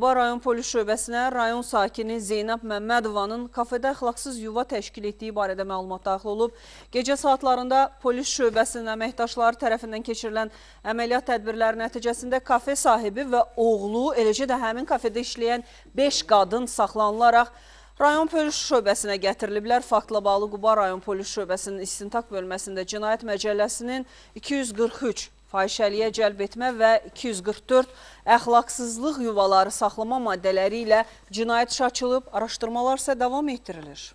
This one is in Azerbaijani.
Quba rayon polis şöbəsinə rayon sakini Zeynəb Məmmədovanın kafedə əxlaqsız yuva təşkil etdiyi barədə məlumat daxil olub. Gecə saatlarında polis şöbəsinin əməkdaşları tərəfindən keçirilən əməliyyat tədbirləri nəticəsində kafe sahibi və oğlu, eləcə də həmin kafedə işləyən 5 qadın saxlanılaraq Rayon polis şöbəsinə gətiriliblər. Faktla bağlı Quba rayon polis şöbəsinin istintaq bölməsində cinayət məcəlləsinin 243 fahişəliyə cəlb etmə və 244 əxlaqsızlıq yuvaları saxlama maddələri ilə cinayət işi açılıb, araşdırmalar isə davam etdirilir.